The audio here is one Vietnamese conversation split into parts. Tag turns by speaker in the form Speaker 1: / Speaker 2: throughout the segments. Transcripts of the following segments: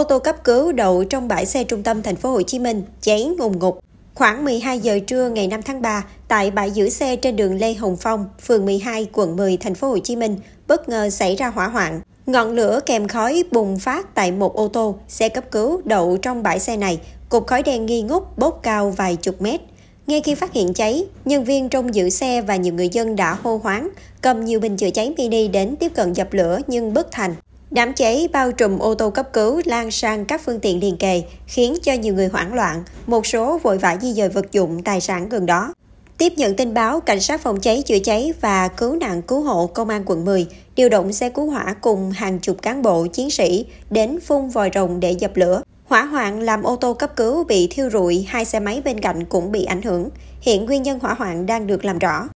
Speaker 1: Ô tô cấp cứu đậu trong bãi xe trung tâm thành phố Hồ Chí Minh cháy ngùng ngục. Khoảng 12 giờ trưa ngày 5 tháng 3, tại bãi giữ xe trên đường Lê Hồng Phong, phường 12, quận 10, thành phố Hồ Chí Minh, bất ngờ xảy ra hỏa hoạn. Ngọn lửa kèm khói bùng phát tại một ô tô, xe cấp cứu đậu trong bãi xe này, cục khói đen nghi ngút bốc cao vài chục mét. Ngay khi phát hiện cháy, nhân viên trong giữ xe và nhiều người dân đã hô hoáng, cầm nhiều bình chữa cháy mini đến tiếp cận dập lửa nhưng bất thành. Đám cháy bao trùm ô tô cấp cứu lan sang các phương tiện liền kề, khiến cho nhiều người hoảng loạn, một số vội vã di dời vật dụng tài sản gần đó. Tiếp nhận tin báo, cảnh sát phòng cháy chữa cháy và cứu nạn cứu hộ công an quận 10 điều động xe cứu hỏa cùng hàng chục cán bộ chiến sĩ đến phun vòi rồng để dập lửa. Hỏa hoạn làm ô tô cấp cứu bị thiêu rụi, hai xe máy bên cạnh cũng bị ảnh hưởng. Hiện nguyên nhân hỏa hoạn đang được làm rõ.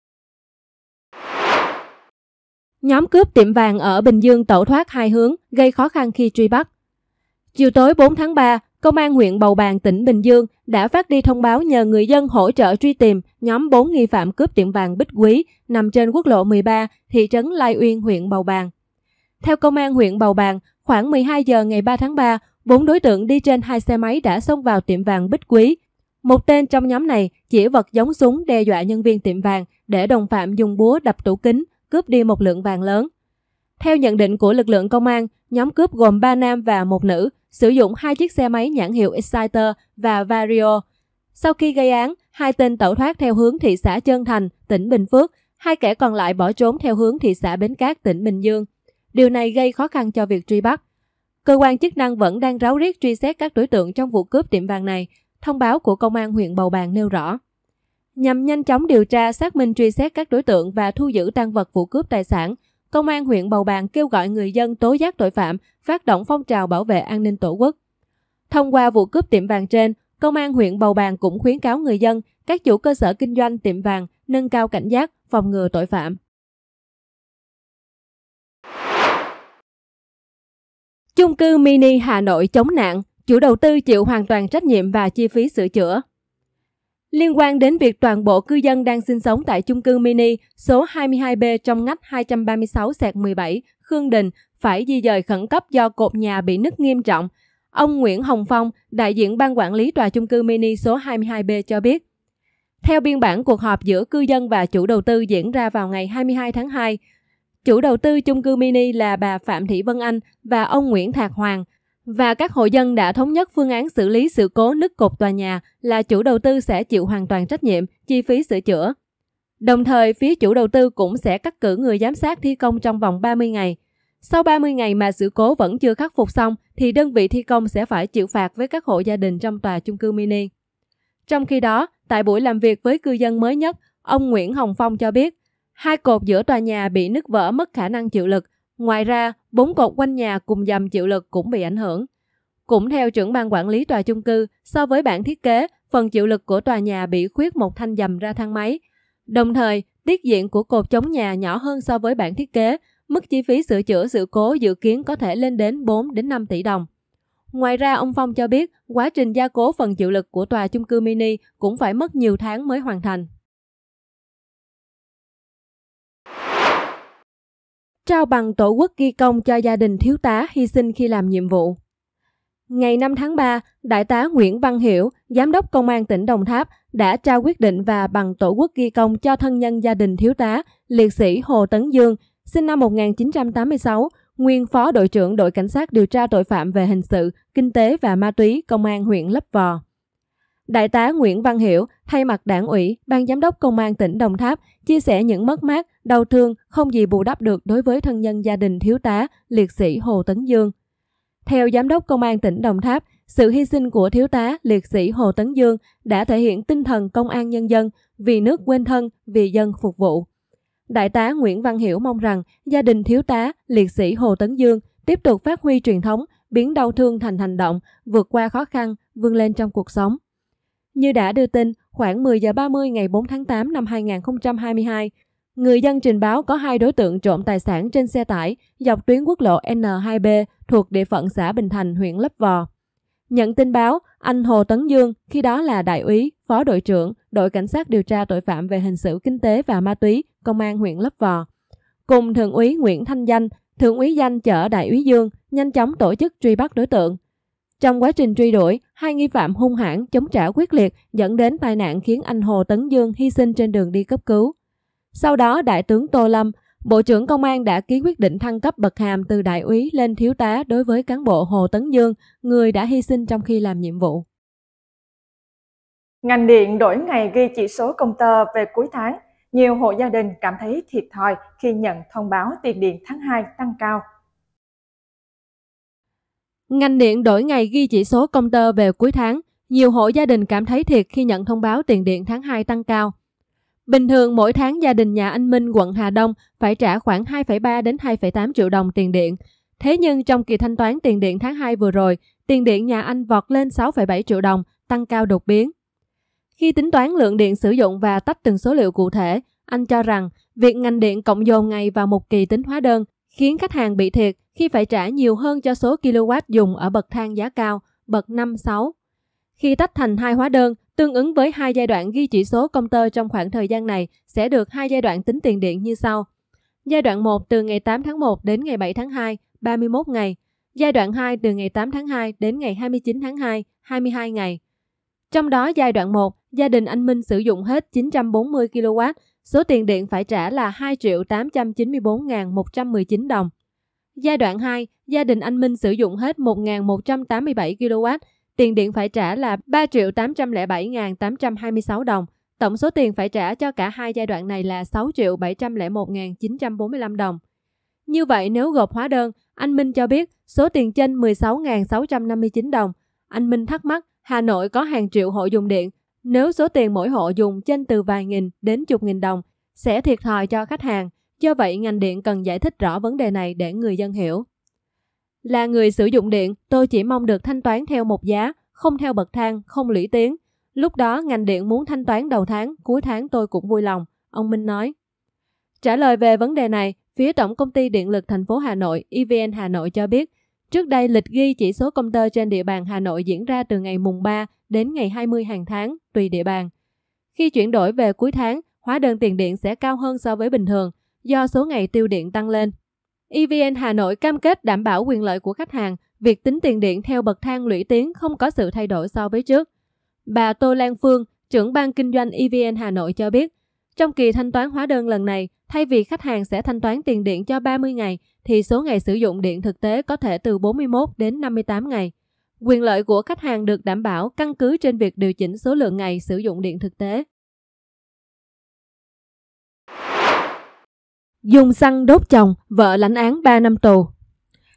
Speaker 2: Nhóm cướp tiệm vàng ở Bình Dương tẩu thoát hai hướng, gây khó khăn khi truy bắt. Chiều tối 4 tháng 3, Công an huyện Bầu Bàng, tỉnh Bình Dương đã phát đi thông báo nhờ người dân hỗ trợ truy tìm nhóm 4 nghi phạm cướp tiệm vàng Bích Quý nằm trên quốc lộ 13, thị trấn Lai Uyên, huyện Bầu Bàng. Theo Công an huyện Bầu Bàng, khoảng 12 giờ ngày 3 tháng 3, bốn đối tượng đi trên hai xe máy đã xông vào tiệm vàng Bích Quý. Một tên trong nhóm này chỉ vật giống súng đe dọa nhân viên tiệm vàng để đồng phạm dùng búa đập tủ kính, cướp đi một lượng vàng lớn. Theo nhận định của lực lượng công an, nhóm cướp gồm 3 nam và một nữ, sử dụng hai chiếc xe máy nhãn hiệu Exciter và Vario. Sau khi gây án, hai tên tẩu thoát theo hướng thị xã Trơn Thành, tỉnh Bình Phước, hai kẻ còn lại bỏ trốn theo hướng thị xã Bến Cát, tỉnh Bình Dương. Điều này gây khó khăn cho việc truy bắt. Cơ quan chức năng vẫn đang ráo riết truy xét các đối tượng trong vụ cướp tiệm vàng này, thông báo của công an huyện Bầu Bàng nêu rõ. Nhằm nhanh chóng điều tra, xác minh truy xét các đối tượng và thu giữ tăng vật vụ cướp tài sản, Công an huyện Bầu Bàng kêu gọi người dân tố giác tội phạm, phát động phong trào bảo vệ an ninh tổ quốc. Thông qua vụ cướp tiệm vàng trên, Công an huyện Bầu Bàng cũng khuyến cáo người dân, các chủ cơ sở kinh doanh tiệm vàng nâng cao cảnh giác, phòng ngừa tội phạm. Chung cư mini Hà Nội chống nạn, chủ đầu tư chịu hoàn toàn trách nhiệm và chi phí sửa chữa liên quan đến việc toàn bộ cư dân đang sinh sống tại chung cư mini số 22B trong ngách 236-17 Khương Đình phải di dời khẩn cấp do cột nhà bị nứt nghiêm trọng. Ông Nguyễn Hồng Phong, đại diện ban quản lý tòa chung cư mini số 22B cho biết. Theo biên bản cuộc họp giữa cư dân và chủ đầu tư diễn ra vào ngày 22 tháng 2, chủ đầu tư chung cư mini là bà Phạm Thị Vân Anh và ông Nguyễn Thạc Hoàng, và các hộ dân đã thống nhất phương án xử lý sự cố nứt cột tòa nhà là chủ đầu tư sẽ chịu hoàn toàn trách nhiệm, chi phí sửa chữa. Đồng thời, phía chủ đầu tư cũng sẽ cắt cử người giám sát thi công trong vòng 30 ngày. Sau 30 ngày mà sự cố vẫn chưa khắc phục xong thì đơn vị thi công sẽ phải chịu phạt với các hộ gia đình trong tòa chung cư mini. Trong khi đó, tại buổi làm việc với cư dân mới nhất, ông Nguyễn Hồng Phong cho biết, hai cột giữa tòa nhà bị nứt vỡ mất khả năng chịu lực Ngoài ra, bốn cột quanh nhà cùng dầm chịu lực cũng bị ảnh hưởng. Cũng theo trưởng ban quản lý tòa chung cư, so với bản thiết kế, phần chịu lực của tòa nhà bị khuyết một thanh dầm ra thang máy. Đồng thời, tiết diện của cột chống nhà nhỏ hơn so với bản thiết kế, mức chi phí sửa chữa sự cố dự kiến có thể lên đến 4 đến 5 tỷ đồng. Ngoài ra, ông Phong cho biết, quá trình gia cố phần chịu lực của tòa chung cư mini cũng phải mất nhiều tháng mới hoàn thành. trao bằng tổ quốc ghi công cho gia đình thiếu tá hy sinh khi làm nhiệm vụ. Ngày 5 tháng 3, Đại tá Nguyễn Văn Hiểu, Giám đốc Công an tỉnh Đồng Tháp đã trao quyết định và bằng tổ quốc ghi công cho thân nhân gia đình thiếu tá liệt sĩ Hồ Tấn Dương, sinh năm 1986, nguyên Phó đội trưởng đội Cảnh sát điều tra tội phạm về hình sự, kinh tế và ma túy Công an huyện Lấp Vò. Đại tá Nguyễn Văn Hiểu thay mặt đảng ủy, ban giám đốc công an tỉnh Đồng Tháp chia sẻ những mất mát, đau thương không gì bù đắp được đối với thân nhân gia đình thiếu tá, liệt sĩ Hồ Tấn Dương. Theo giám đốc công an tỉnh Đồng Tháp, sự hy sinh của thiếu tá, liệt sĩ Hồ Tấn Dương đã thể hiện tinh thần công an nhân dân vì nước quên thân, vì dân phục vụ. Đại tá Nguyễn Văn Hiểu mong rằng gia đình thiếu tá, liệt sĩ Hồ Tấn Dương tiếp tục phát huy truyền thống, biến đau thương thành hành động, vượt qua khó khăn, vươn lên trong cuộc sống. Như đã đưa tin, khoảng 10 giờ 30 ngày 4 tháng 8 năm 2022, người dân trình báo có hai đối tượng trộm tài sản trên xe tải dọc tuyến quốc lộ N2B thuộc địa phận xã Bình Thành, huyện Lấp Vò. Nhận tin báo, anh Hồ Tấn Dương, khi đó là đại úy, phó đội trưởng, đội cảnh sát điều tra tội phạm về hình sự kinh tế và ma túy, công an huyện Lấp Vò. Cùng thượng úy Nguyễn Thanh Danh, thượng úy Danh chở đại úy Dương, nhanh chóng tổ chức truy bắt đối tượng. Trong quá trình truy đuổi, hai nghi phạm hung hãn chống trả quyết liệt dẫn đến tai nạn khiến anh Hồ Tấn Dương hy sinh trên đường đi cấp cứu. Sau đó, Đại tướng Tô Lâm, Bộ trưởng Công an đã ký quyết định thăng cấp bậc hàm từ đại úy lên thiếu tá đối với cán bộ Hồ Tấn Dương, người đã hy sinh trong khi làm nhiệm vụ. Ngành điện đổi ngày ghi chỉ số công tơ về cuối tháng. Nhiều hộ gia đình cảm thấy thiệt thòi khi nhận thông báo tiền điện tháng 2 tăng cao. Ngành điện đổi ngày ghi chỉ số công tơ về cuối tháng, nhiều hộ gia đình cảm thấy thiệt khi nhận thông báo tiền điện tháng 2 tăng cao. Bình thường mỗi tháng gia đình nhà anh Minh quận Hà Đông phải trả khoảng 2,3 đến 2,8 triệu đồng tiền điện. Thế nhưng trong kỳ thanh toán tiền điện tháng 2 vừa rồi, tiền điện nhà anh vọt lên 6,7 triệu đồng, tăng cao đột biến. Khi tính toán lượng điện sử dụng và tách từng số liệu cụ thể, anh cho rằng việc ngành điện cộng dồn ngày vào một kỳ tính hóa đơn khiến khách hàng bị thiệt khi phải trả nhiều hơn cho số kilowatt dùng ở bậc thang giá cao, bậc 5, 6. Khi tách thành hai hóa đơn, tương ứng với hai giai đoạn ghi chỉ số công tơ trong khoảng thời gian này sẽ được hai giai đoạn tính tiền điện như sau. Giai đoạn 1 từ ngày 8 tháng 1 đến ngày 7 tháng 2, 31 ngày. Giai đoạn 2 từ ngày 8 tháng 2 đến ngày 29 tháng 2, 22 ngày. Trong đó giai đoạn 1, gia đình anh Minh sử dụng hết 940 kW Số tiền điện phải trả là 2 triệu 894.119 đồng. Giai đoạn 2, gia đình anh Minh sử dụng hết 1.187 kW, tiền điện phải trả là 3 triệu 807.826 đồng. Tổng số tiền phải trả cho cả hai giai đoạn này là 6 triệu 701.945 đồng. Như vậy nếu gộp hóa đơn, anh Minh cho biết số tiền trên 16.659 đồng. Anh Minh thắc mắc Hà Nội có hàng triệu hộ dùng điện, nếu số tiền mỗi hộ dùng trên từ vài nghìn đến chục nghìn đồng sẽ thiệt thòi cho khách hàng, do vậy ngành điện cần giải thích rõ vấn đề này để người dân hiểu. Là người sử dụng điện, tôi chỉ mong được thanh toán theo một giá, không theo bậc thang, không lũy tiến. Lúc đó ngành điện muốn thanh toán đầu tháng, cuối tháng tôi cũng vui lòng, ông Minh nói. Trả lời về vấn đề này, phía Tổng công ty Điện lực thành phố Hà Nội EVN Hà Nội cho biết Trước đây, lịch ghi chỉ số công tơ trên địa bàn Hà Nội diễn ra từ ngày mùng 3 đến ngày 20 hàng tháng, tùy địa bàn. Khi chuyển đổi về cuối tháng, hóa đơn tiền điện sẽ cao hơn so với bình thường do số ngày tiêu điện tăng lên. EVN Hà Nội cam kết đảm bảo quyền lợi của khách hàng, việc tính tiền điện theo bậc thang lũy tiến không có sự thay đổi so với trước. Bà Tô Lan Phương, trưởng ban kinh doanh EVN Hà Nội cho biết, trong kỳ thanh toán hóa đơn lần này, thay vì khách hàng sẽ thanh toán tiền điện cho 30 ngày, thì số ngày sử dụng điện thực tế có thể từ 41 đến 58 ngày. Quyền lợi của khách hàng được đảm bảo căn cứ trên việc điều chỉnh số lượng ngày sử dụng điện thực tế. Dùng xăng đốt chồng, vợ lãnh án 3 năm tù.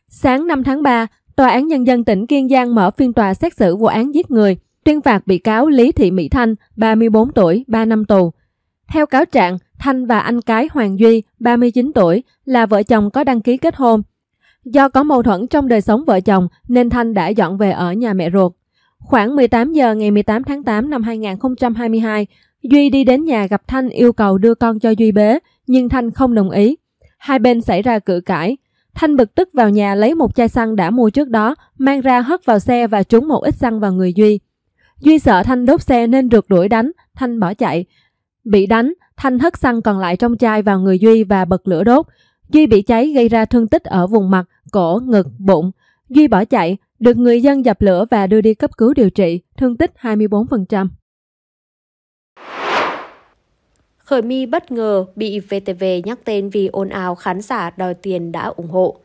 Speaker 2: Sáng 5 tháng 3, Tòa án Nhân dân tỉnh Kiên Giang mở phiên tòa xét xử vụ án giết người, tuyên phạt bị cáo Lý Thị Mỹ Thanh, 34 tuổi, 3 năm tù. Theo cáo trạng, Thanh và anh cái Hoàng Duy, 39 tuổi, là vợ chồng có đăng ký kết hôn. Do có mâu thuẫn trong đời sống vợ chồng nên Thanh đã dọn về ở nhà mẹ ruột. Khoảng 18 giờ ngày 18 tháng 8 năm 2022, Duy đi đến nhà gặp Thanh yêu cầu đưa con cho Duy bế, nhưng Thanh không đồng ý. Hai bên xảy ra cự cãi. Thanh bực tức vào nhà lấy một chai xăng đã mua trước đó, mang ra hất vào xe và trúng một ít xăng vào người Duy. Duy sợ Thanh đốt xe nên rượt đuổi đánh, Thanh bỏ chạy. Bị đánh, Thanh hất xăng còn lại trong chai vào người Duy và bật lửa đốt. Duy bị cháy gây ra thương tích ở vùng mặt, cổ, ngực, bụng. Duy bỏ chạy, được người dân dập lửa và đưa đi cấp cứu điều trị, thương tích 24%.
Speaker 3: Khởi My bất ngờ bị VTV nhắc tên vì ồn ào khán giả đòi tiền đã ủng hộ.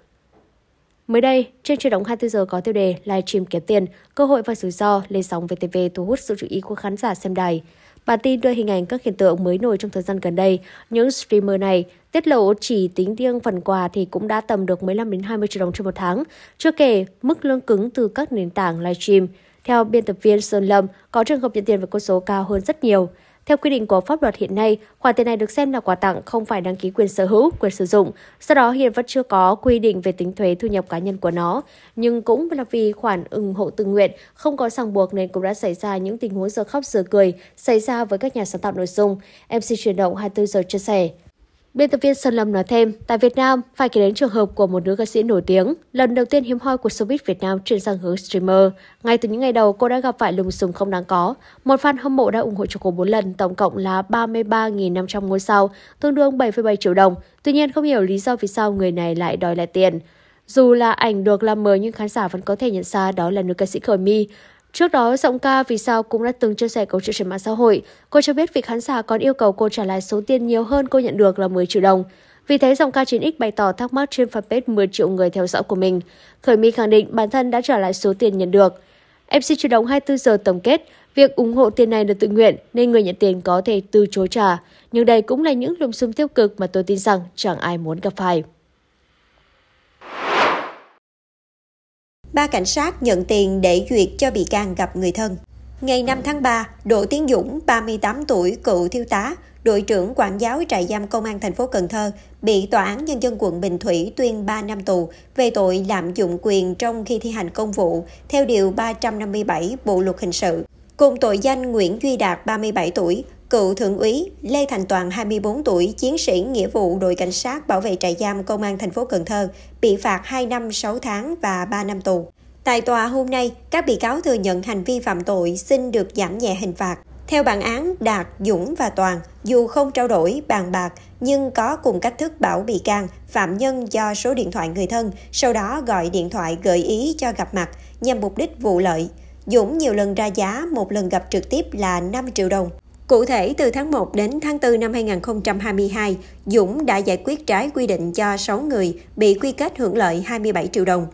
Speaker 3: Mới đây, trên truyền động 24 giờ có tiêu đề live stream kiếm tiền, cơ hội và rủi ro lên sóng VTV thu hút sự chú ý của khán giả xem đài. Bản tin đưa hình ảnh các hiện tượng mới nổi trong thời gian gần đây. Những streamer này tiết lộ chỉ tính riêng phần quà thì cũng đã tầm được 15 đến 20 triệu đồng trên một tháng, chưa kể mức lương cứng từ các nền tảng livestream. Theo biên tập viên Sơn Lâm, có trường hợp nhận tiền với con số cao hơn rất nhiều. Theo quy định của pháp luật hiện nay, khoản tiền này được xem là quà tặng không phải đăng ký quyền sở hữu, quyền sử dụng. Do đó hiện vẫn chưa có quy định về tính thuế thu nhập cá nhân của nó, nhưng cũng là vì khoản ủng hộ tự nguyện không có ràng buộc nên cũng đã xảy ra những tình huống giờ khóc giờ cười xảy ra với các nhà sáng tạo nội dung. MC chuyển động 24 giờ chia sẻ. Biên tập viên Sơn Lâm nói thêm, tại Việt Nam, phải kể đến trường hợp của một nữ ca sĩ nổi tiếng, lần đầu tiên hiếm hoi của showbiz Việt Nam chuyển sang hướng streamer. Ngay từ những ngày đầu, cô đã gặp phải lùm xùm không đáng có. Một fan hâm mộ đã ủng hộ cho cô 4 lần, tổng cộng là 33.500 ngôi sao, tương đương 7,7 triệu đồng. Tuy nhiên, không hiểu lý do vì sao người này lại đòi lại tiền. Dù là ảnh được làm mờ nhưng khán giả vẫn có thể nhận ra đó là nữ ca sĩ Khởi Mi. Trước đó, giọng ca vì sao cũng đã từng chia sẻ câu chuyện trên mạng xã hội. Cô cho biết vị khán giả còn yêu cầu cô trả lại số tiền nhiều hơn cô nhận được là 10 triệu đồng. Vì thế, giọng ca 9X bày tỏ thắc mắc trên fanpage 10 triệu người theo dõi của mình. Khởi My khẳng định bản thân đã trả lại số tiền nhận được. MC chủ động 24 giờ tổng kết, việc ủng hộ tiền này được tự nguyện nên người nhận tiền có thể từ chối trả. Nhưng đây cũng là những lùm xung tiêu cực mà tôi tin
Speaker 1: rằng chẳng ai muốn gặp phải. Ba cảnh sát nhận tiền để duyệt cho bị can gặp người thân. Ngày 5 tháng 3, Đỗ Tiến Dũng, 38 tuổi, cựu thiếu tá, đội trưởng quản giáo trại giam công an thành phố Cần Thơ, bị Tòa án Nhân dân quận Bình Thủy tuyên 3 năm tù về tội lạm dụng quyền trong khi thi hành công vụ, theo Điều 357 Bộ Luật Hình sự. Cùng tội danh Nguyễn Duy Đạt, 37 tuổi, Cựu Thượng úy Lê Thành Toàn 24 tuổi, chiến sĩ nghĩa vụ đội cảnh sát bảo vệ trại giam công an thành phố Cần Thơ, bị phạt 2 năm 6 tháng và 3 năm tù. Tại tòa hôm nay, các bị cáo thừa nhận hành vi phạm tội xin được giảm nhẹ hình phạt. Theo bản án, Đạt, Dũng và Toàn, dù không trao đổi, bàn bạc, nhưng có cùng cách thức bảo bị can, phạm nhân do số điện thoại người thân, sau đó gọi điện thoại gợi ý cho gặp mặt, nhằm mục đích vụ lợi. Dũng nhiều lần ra giá, một lần gặp trực tiếp là 5 triệu đồng. Cụ thể, từ tháng 1 đến tháng 4 năm 2022, Dũng đã giải quyết trái quy định cho 6 người bị quy kết hưởng lợi 27 triệu đồng.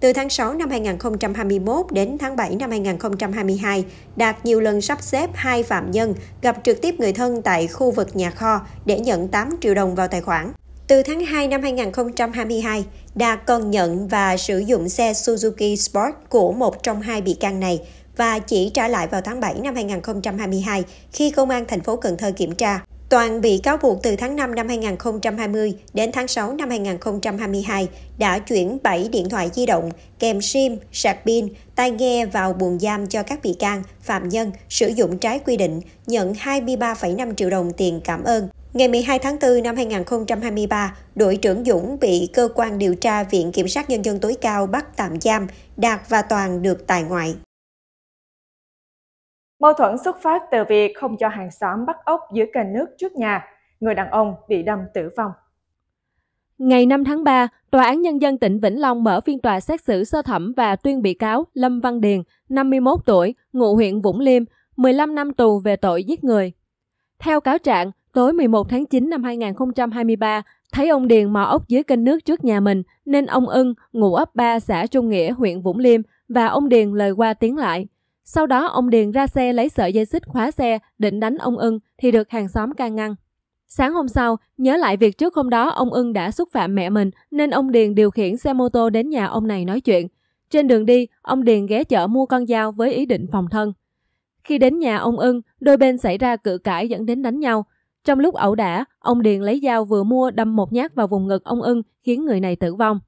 Speaker 1: Từ tháng 6 năm 2021 đến tháng 7 năm 2022, Đạt nhiều lần sắp xếp hai phạm nhân gặp trực tiếp người thân tại khu vực nhà kho để nhận 8 triệu đồng vào tài khoản. Từ tháng 2 năm 2022, Đạt còn nhận và sử dụng xe Suzuki Sport của một trong hai bị can này và chỉ trả lại vào tháng 7 năm 2022 khi Công an thành phố Cần Thơ kiểm tra. Toàn bị cáo buộc từ tháng 5 năm 2020 đến tháng 6 năm 2022 đã chuyển 7 điện thoại di động kèm SIM, sạc pin, tai nghe vào buồng giam cho các bị can, phạm nhân sử dụng trái quy định, nhận 23,5 triệu đồng tiền cảm ơn. Ngày 12 tháng 4 năm 2023, đội trưởng Dũng bị cơ quan điều tra Viện Kiểm sát Nhân dân tối cao bắt tạm giam, Đạt và Toàn được tại ngoại.
Speaker 2: Mâu thuẫn xuất phát từ việc không cho hàng xóm bắt ốc dưới kênh nước trước nhà. Người đàn ông bị đâm tử vong. Ngày 5 tháng 3, Tòa án Nhân dân tỉnh Vĩnh Long mở phiên tòa xét xử sơ thẩm và tuyên bị cáo Lâm Văn Điền, 51 tuổi, ngụ huyện Vũng Liêm, 15 năm tù về tội giết người. Theo cáo trạng, tối 11 tháng 9 năm 2023, thấy ông Điền mò ốc dưới kênh nước trước nhà mình nên ông Ưng, ngụ ấp 3 xã Trung Nghĩa, huyện Vũng Liêm và ông Điền lời qua tiếng lại. Sau đó ông Điền ra xe lấy sợi dây xích khóa xe, định đánh ông ưng thì được hàng xóm can ngăn. Sáng hôm sau, nhớ lại việc trước hôm đó ông ưng đã xúc phạm mẹ mình nên ông Điền điều khiển xe mô tô đến nhà ông này nói chuyện. Trên đường đi, ông Điền ghé chợ mua con dao với ý định phòng thân. Khi đến nhà ông ưng, đôi bên xảy ra cự cãi dẫn đến đánh nhau. Trong lúc ẩu đả, ông Điền lấy dao vừa mua đâm một nhát vào vùng ngực ông ưng khiến người này tử vong.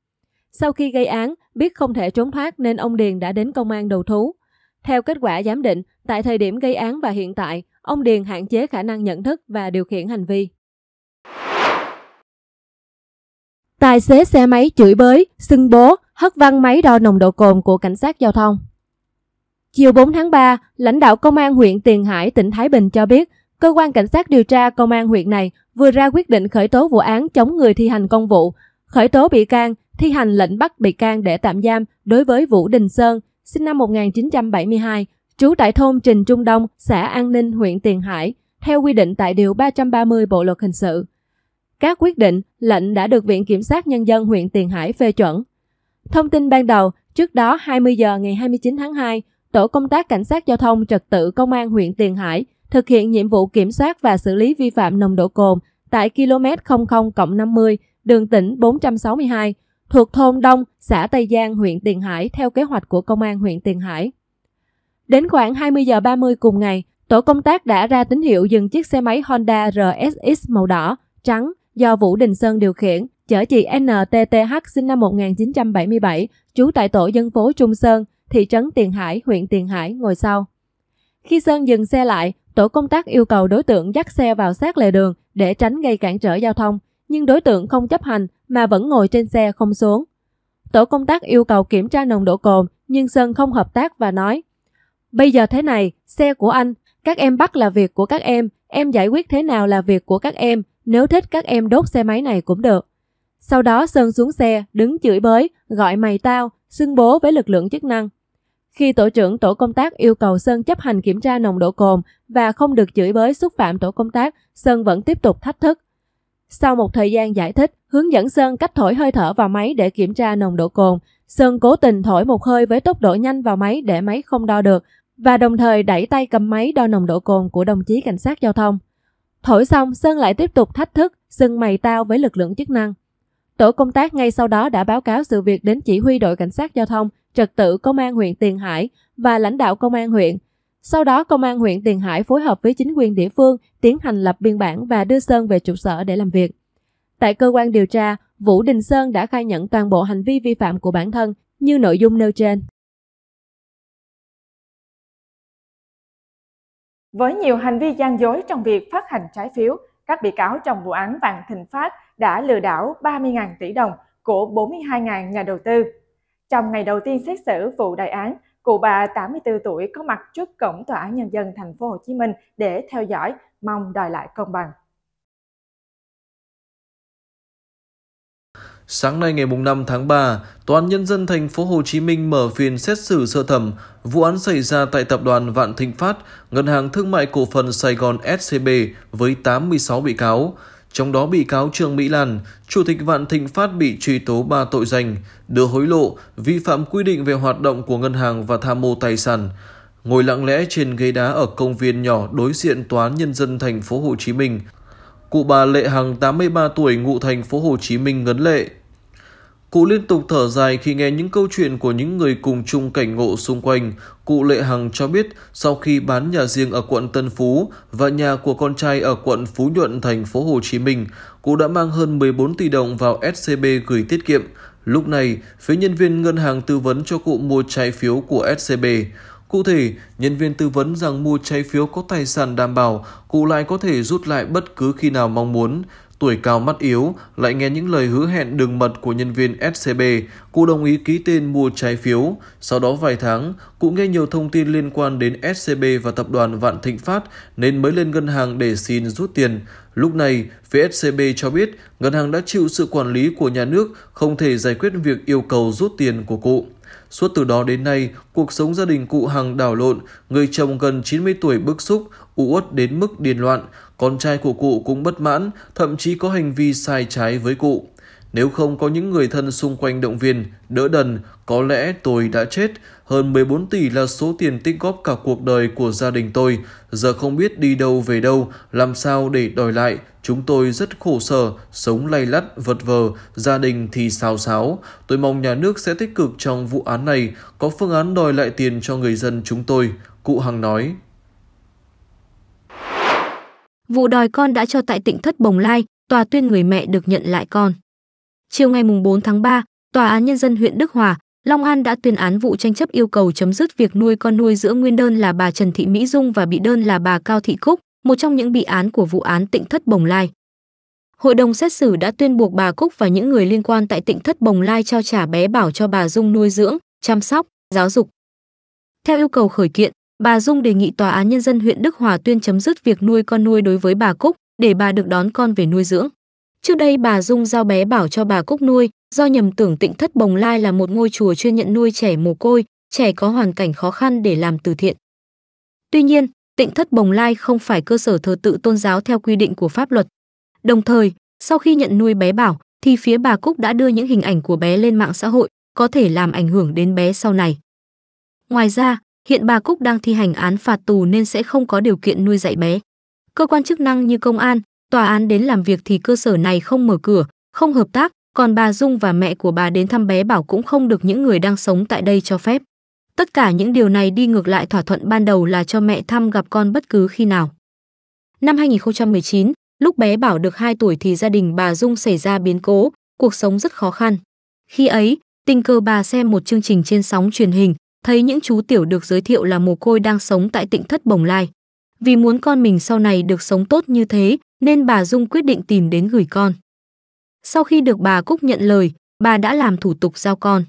Speaker 2: Sau khi gây án, biết không thể trốn thoát nên ông Điền đã đến công an đầu thú. Theo kết quả giám định, tại thời điểm gây án và hiện tại, ông Điền hạn chế khả năng nhận thức và điều khiển hành vi. Tài xế xe máy chửi bới, xưng bố, hất văng máy đo nồng độ cồn của cảnh sát giao thông. Chiều 4 tháng 3, lãnh đạo công an huyện Tiền Hải, tỉnh Thái Bình cho biết, cơ quan cảnh sát điều tra công an huyện này vừa ra quyết định khởi tố vụ án chống người thi hành công vụ, khởi tố bị can, thi hành lệnh bắt bị can để tạm giam đối với Vũ Đình Sơn, sinh năm 1972, trú tại thôn Trình Trung Đông, xã An Ninh, huyện Tiền Hải, theo quy định tại Điều 330 Bộ Luật Hình sự. Các quyết định, lệnh đã được Viện Kiểm sát Nhân dân huyện Tiền Hải phê chuẩn. Thông tin ban đầu, trước đó 20 giờ ngày 29 tháng 2, Tổ công tác Cảnh sát Giao thông Trật tự Công an huyện Tiền Hải thực hiện nhiệm vụ kiểm soát và xử lý vi phạm nồng độ cồn tại km 00 50 đường tỉnh 462 thuộc thôn Đông, xã Tây Giang, huyện Tiền Hải theo kế hoạch của công an huyện Tiền Hải. Đến khoảng 20 giờ 30 cùng ngày, tổ công tác đã ra tín hiệu dừng chiếc xe máy Honda RSX màu đỏ, trắng do Vũ Đình Sơn điều khiển, chở chị NTTH sinh năm 1977, trú tại tổ dân phố Trung Sơn, thị trấn Tiền Hải, huyện Tiền Hải ngồi sau. Khi Sơn dừng xe lại, tổ công tác yêu cầu đối tượng dắt xe vào sát lề đường để tránh gây cản trở giao thông, nhưng đối tượng không chấp hành mà vẫn ngồi trên xe không xuống. Tổ công tác yêu cầu kiểm tra nồng độ cồn nhưng Sơn không hợp tác và nói Bây giờ thế này, xe của anh, các em bắt là việc của các em, em giải quyết thế nào là việc của các em, nếu thích các em đốt xe máy này cũng được. Sau đó Sơn xuống xe, đứng chửi bới, gọi mày tao, xưng bố với lực lượng chức năng. Khi tổ trưởng tổ công tác yêu cầu Sơn chấp hành kiểm tra nồng độ cồn và không được chửi bới xúc phạm tổ công tác, Sơn vẫn tiếp tục thách thức. Sau một thời gian giải thích, hướng dẫn Sơn cách thổi hơi thở vào máy để kiểm tra nồng độ cồn. Sơn cố tình thổi một hơi với tốc độ nhanh vào máy để máy không đo được và đồng thời đẩy tay cầm máy đo nồng độ cồn của đồng chí cảnh sát giao thông. Thổi xong, Sơn lại tiếp tục thách thức, xưng mày tao với lực lượng chức năng. Tổ công tác ngay sau đó đã báo cáo sự việc đến chỉ huy đội cảnh sát giao thông, trật tự công an huyện Tiền Hải và lãnh đạo công an huyện. Sau đó, công an huyện Tiền Hải phối hợp với chính quyền địa phương tiến hành lập biên bản và đưa Sơn về trụ sở để làm việc. Tại cơ quan điều tra, Vũ Đình Sơn đã khai nhận toàn bộ hành vi vi phạm của bản thân như nội dung nêu
Speaker 4: trên. Với nhiều hành vi gian dối trong việc phát hành trái phiếu, các bị cáo trong vụ án Vạn Thịnh Phát đã
Speaker 2: lừa đảo 30.000 tỷ đồng của 42.000 nhà đầu tư. Trong ngày đầu tiên xét xử vụ đại án, Cụ bà 84 tuổi có mặt trước cổng tòa án nhân dân thành phố Hồ Chí Minh để theo dõi, mong đòi lại công bằng.
Speaker 5: Sáng nay ngày 5 tháng 3, Tòa án Nhân dân thành phố Hồ Chí Minh mở phiên xét xử sơ thẩm vụ án xảy ra tại Tập đoàn Vạn Thịnh Phát, Ngân hàng Thương mại Cổ phần Sài Gòn SCB với 86 bị cáo trong đó bị cáo Trương Mỹ Lan, Chủ tịch Vạn Thịnh Phát bị truy tố 3 tội danh, đưa hối lộ, vi phạm quy định về hoạt động của ngân hàng và tham mô tài sản, ngồi lặng lẽ trên ghế đá ở công viên nhỏ đối diện Tòa án Nhân dân thành phố Hồ Chí Minh. Cụ bà Lệ Hằng 83 tuổi ngụ thành phố Hồ Chí Minh ngấn lệ, Cụ liên tục thở dài khi nghe những câu chuyện của những người cùng chung cảnh ngộ xung quanh. Cụ Lệ Hằng cho biết sau khi bán nhà riêng ở quận Tân Phú và nhà của con trai ở quận Phú Nhuận, thành phố Hồ Chí Minh, cụ đã mang hơn 14 tỷ đồng vào SCB gửi tiết kiệm. Lúc này, phía nhân viên ngân hàng tư vấn cho cụ mua trái phiếu của SCB. Cụ thể, nhân viên tư vấn rằng mua trái phiếu có tài sản đảm bảo, cụ lại có thể rút lại bất cứ khi nào mong muốn. Tuổi cao mắt yếu, lại nghe những lời hứa hẹn đường mật của nhân viên SCB, cô đồng ý ký tên mua trái phiếu. Sau đó vài tháng, cụ nghe nhiều thông tin liên quan đến SCB và tập đoàn Vạn Thịnh Phát nên mới lên ngân hàng để xin rút tiền. Lúc này, phía SCB cho biết ngân hàng đã chịu sự quản lý của nhà nước, không thể giải quyết việc yêu cầu rút tiền của cụ. Suốt từ đó đến nay, cuộc sống gia đình cụ Hằng đảo lộn, người chồng gần 90 tuổi bức xúc, u uất đến mức điên loạn, con trai của cụ cũng bất mãn, thậm chí có hành vi sai trái với cụ. Nếu không có những người thân xung quanh động viên, đỡ đần, có lẽ tôi đã chết. Hơn 14 tỷ là số tiền tích góp cả cuộc đời của gia đình tôi. Giờ không biết đi đâu về đâu, làm sao để đòi lại. Chúng tôi rất khổ sở, sống lay lắt, vật vờ, gia đình thì xào xáo. Tôi mong nhà nước sẽ tích cực trong vụ án này, có phương án đòi lại tiền cho người dân chúng tôi. Cụ Hằng nói.
Speaker 4: Vụ đòi con đã cho tại tỉnh Thất Bồng Lai, tòa tuyên người mẹ được nhận lại con. Chiều ngày 4 tháng 3, Tòa án Nhân dân huyện Đức Hòa, Long An đã tuyên án vụ tranh chấp yêu cầu chấm dứt việc nuôi con nuôi giữa nguyên đơn là bà Trần Thị Mỹ Dung và bị đơn là bà Cao Thị Cúc, một trong những bị án của vụ án Tịnh Thất Bồng Lai. Hội đồng xét xử đã tuyên buộc bà Cúc và những người liên quan tại Tịnh Thất Bồng Lai trao trả bé bảo cho bà Dung nuôi dưỡng, chăm sóc, giáo dục. Theo yêu cầu khởi kiện, bà Dung đề nghị Tòa án Nhân dân huyện Đức Hòa tuyên chấm dứt việc nuôi con nuôi đối với bà Cúc để bà được đón con về nuôi dưỡng. Trước đây bà Dung giao bé bảo cho bà Cúc nuôi, do nhầm tưởng tịnh thất Bồng Lai là một ngôi chùa chuyên nhận nuôi trẻ mồ côi, trẻ có hoàn cảnh khó khăn để làm từ thiện. Tuy nhiên, tịnh thất Bồng Lai không phải cơ sở thờ tự tôn giáo theo quy định của pháp luật. Đồng thời, sau khi nhận nuôi bé bảo, thì phía bà Cúc đã đưa những hình ảnh của bé lên mạng xã hội, có thể làm ảnh hưởng đến bé sau này. Ngoài ra, hiện bà Cúc đang thi hành án phạt tù nên sẽ không có điều kiện nuôi dạy bé. Cơ quan chức năng như công an, Tòa án đến làm việc thì cơ sở này không mở cửa, không hợp tác, còn bà Dung và mẹ của bà đến thăm bé bảo cũng không được những người đang sống tại đây cho phép. Tất cả những điều này đi ngược lại thỏa thuận ban đầu là cho mẹ thăm gặp con bất cứ khi nào. Năm 2019, lúc bé Bảo được 2 tuổi thì gia đình bà Dung xảy ra biến cố, cuộc sống rất khó khăn. Khi ấy, tình cờ bà xem một chương trình trên sóng truyền hình, thấy những chú tiểu được giới thiệu là mồ côi đang sống tại tỉnh Thất Bồng Lai. Vì muốn con mình sau này được sống tốt như thế, nên bà Dung quyết định tìm đến gửi con. Sau khi được bà Cúc nhận lời, bà đã làm thủ tục giao con.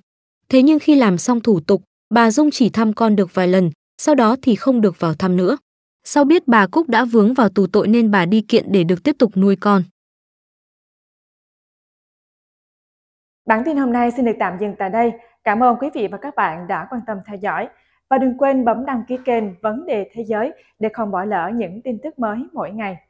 Speaker 4: Thế nhưng khi làm xong thủ tục, bà Dung chỉ thăm con được vài lần, sau đó thì không được vào thăm nữa. Sau biết bà Cúc đã vướng vào tù tội nên bà đi kiện để được tiếp tục nuôi con.
Speaker 2: Bản tin hôm nay xin được tạm dừng tại đây. Cảm ơn quý vị và các bạn đã quan tâm theo dõi. Và đừng quên bấm đăng ký kênh Vấn đề Thế giới để không bỏ lỡ những tin tức mới mỗi ngày.